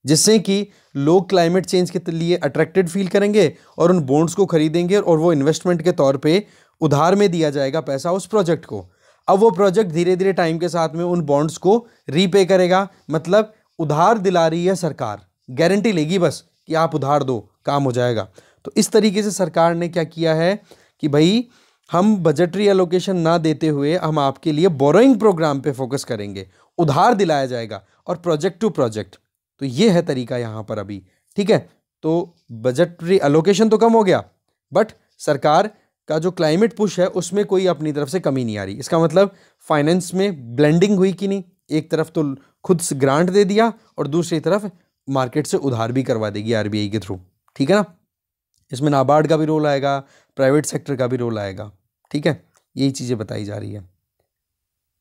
Speaker 1: जिससे कि लोग क्लाइमेट चेंज के लिए अट्रैक्टेड फील करेंगे और उन बॉन्ड्स को खरीदेंगे और वो इन्वेस्टमेंट के तौर पे उधार में दिया जाएगा पैसा उस प्रोजेक्ट को अब वो प्रोजेक्ट धीरे धीरे टाइम के साथ में उन बॉन्ड्स को रीपे करेगा मतलब उधार दिला रही है सरकार गारंटी लेगी बस कि आप उधार दो काम हो जाएगा तो इस तरीके से सरकार ने क्या किया है कि भाई हम बजटरी एलोकेशन ना देते हुए हम आपके लिए बोरोइंग प्रोग्राम पे फोकस करेंगे उधार दिलाया जाएगा और प्रोजेक्ट टू प्रोजेक्ट तो ये है तरीका यहाँ पर अभी ठीक है तो बजटरी अलोकेशन तो कम हो गया बट सरकार का जो क्लाइमेट पुश है उसमें कोई अपनी तरफ से कमी नहीं आ रही इसका मतलब फाइनेंस में ब्लेंडिंग हुई कि नहीं एक तरफ तो खुद से ग्रांट दे दिया और दूसरी तरफ मार्केट से उधार भी करवा देगी आरबीआई के थ्रू ठीक है ना इसमें नाबार्ड का भी रोल आएगा प्राइवेट सेक्टर का भी रोल आएगा ठीक है यही चीज़ें बताई जा रही है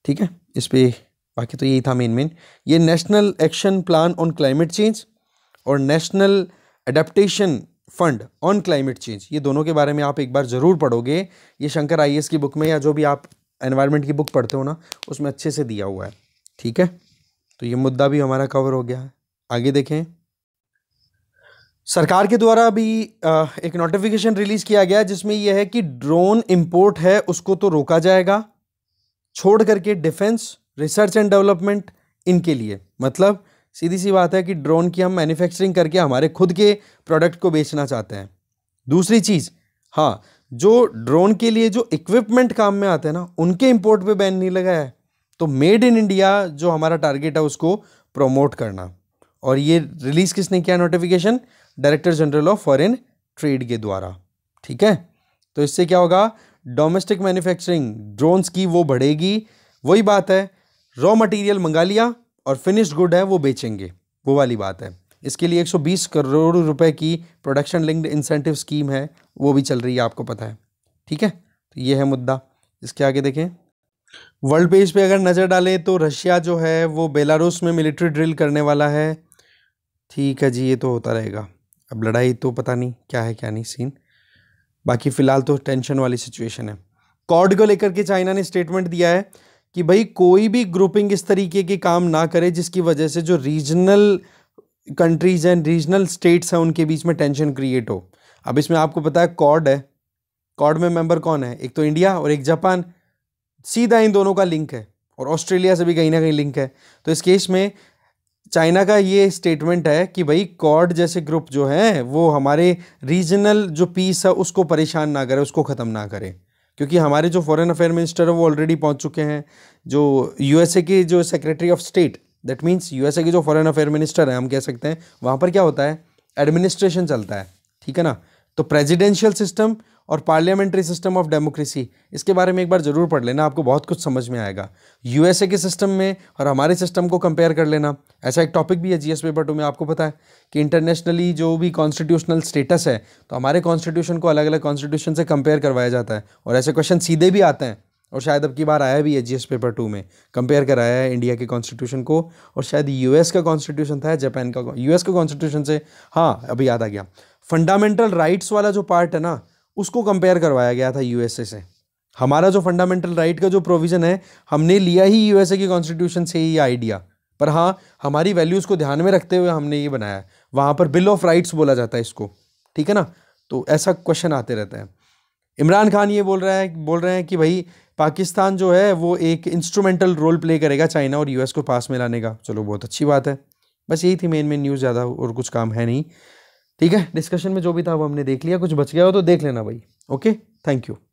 Speaker 1: ठीक है इस पर बाकी तो यही था मेन मेन ये national action plan on climate change और national adaptation fund on climate change ये दोनों के बारे में आप एक बार ज़रूर पढ़ोगे ये शंकर आई की बुक में या जो भी आप एनवायरमेंट की बुक पढ़ते हो ना उसमें अच्छे से दिया हुआ है ठीक है तो ये मुद्दा भी हमारा कवर हो गया है आगे देखें सरकार के द्वारा अभी एक नोटिफिकेशन रिलीज़ किया गया जिसमें यह है कि ड्रोन इंपोर्ट है उसको तो रोका जाएगा छोड़ करके डिफेंस रिसर्च एंड डेवलपमेंट इनके लिए मतलब सीधी सी बात है कि ड्रोन की हम मैन्युफैक्चरिंग करके हमारे खुद के प्रोडक्ट को बेचना चाहते हैं दूसरी चीज़ हाँ जो ड्रोन के लिए जो इक्विपमेंट काम में आते हैं ना उनके इम्पोर्ट पे बैन नहीं लगाया है तो मेड इन इंडिया जो हमारा टारगेट है उसको प्रमोट करना और ये रिलीज़ किसने किया notification director general of foreign trade के द्वारा ठीक है तो इससे क्या होगा डोमेस्टिक मैन्युफैक्चरिंग ड्रोन्स की वो बढ़ेगी वही बात है रॉ मटेरियल मंगा लिया और फिनिश्ड गुड है वो बेचेंगे वो वाली बात है इसके लिए 120 करोड़ रुपए की प्रोडक्शन लिंक्ड इंसेंटिव स्कीम है वो भी चल रही है आपको पता है ठीक है तो ये है मुद्दा इसके आगे देखें वर्ल्ड पेज पे अगर नज़र डालें तो रशिया जो है वो बेलारूस में मिलिट्री ड्रिल करने वाला है ठीक है जी ये तो होता रहेगा अब लड़ाई तो पता नहीं क्या है क्या नहीं सीन बाकी फ़िलहाल तो टेंशन वाली सिचुएशन है कॉर्ड को लेकर के चाइना ने स्टेटमेंट दिया है कि भाई कोई भी ग्रुपिंग इस तरीके के काम ना करे जिसकी वजह से जो regional countries and regional states हैं उनके बीच में टेंशन क्रिएट हो अब इसमें आपको पता है कॉड है कॉड में मेंबर कौन है एक तो इंडिया और एक जापान सीधा इन दोनों का लिंक है और ऑस्ट्रेलिया से भी कहीं ना कहीं लिंक है तो इस केस में चाइना का ये स्टेटमेंट है कि भाई कॉड जैसे ग्रुप जो हैं वो हमारे रीजनल जो पीस है उसको परेशान ना करे उसको ख़त्म ना करे क्योंकि हमारे जो फॉरेन अफेयर मिनिस्टर है वो ऑलरेडी पहुंच चुके हैं जो यूएसए के जो secretary of state that means USA के जो फॉरेन अफेयर मिनिस्टर हैं हम कह सकते हैं वहाँ पर क्या होता है एडमिनिस्ट्रेशन चलता है ठीक है ना तो प्रेजिडेंशियल सिस्टम और पार्लियामेंट्री सिस्टम ऑफ डेमोक्रेसी इसके बारे में एक बार ज़रूर पढ़ लेना आपको बहुत कुछ समझ में आएगा यूएसए के सिस्टम में और हमारे सिस्टम को कंपेयर कर लेना ऐसा एक टॉपिक भी है जीएस पेपर टू में आपको पता है कि इंटरनेशनली जो भी कॉन्स्टिट्यूशनल स्टेटस है तो हमारे कॉन्स्टिट्यूशन को अलग अलग कॉन्स्टिट्यूशन से कंपेयर करवाया जाता है और ऐसे क्वेश्चन सीधे भी आते हैं और शायद अब की बार आया भी है जीएस पेपर टू में कंपेयर कराया है इंडिया के कॉन्स्टिट्यूशन को और शायद यूएस का कॉन्स्टिट्यूशन था जापान का यूएस का कॉन्स्टिट्यूशन से हाँ अभी याद आ गया फंडामेंटल राइट्स वाला जो पार्ट है ना उसको कंपेयर करवाया गया था यूएसए से हमारा जो फंडामेंटल राइट का जो प्रोविज़न है हमने लिया ही यूएसए की कॉन्स्टिट्यूशन से ही आइडिया पर हाँ हमारी वैल्यूज़ को ध्यान में रखते हुए हमने ये बनाया वहां वहाँ पर बिल ऑफ राइट्स बोला जाता है इसको ठीक है ना तो ऐसा क्वेश्चन आते रहते हैं इमरान खान ये बोल रहा है बोल रहे हैं कि भाई पाकिस्तान जो है वो एक इंस्ट्रूमेंटल रोल प्ले करेगा चाइना और यूएस को पास में लाने का चलो बहुत अच्छी बात है बस यही थी मेन मेन न्यूज़ ज़्यादा और कुछ काम है नहीं ठीक है डिस्कशन में जो भी था वो हमने देख लिया कुछ बच गया हो तो देख लेना भाई ओके थैंक यू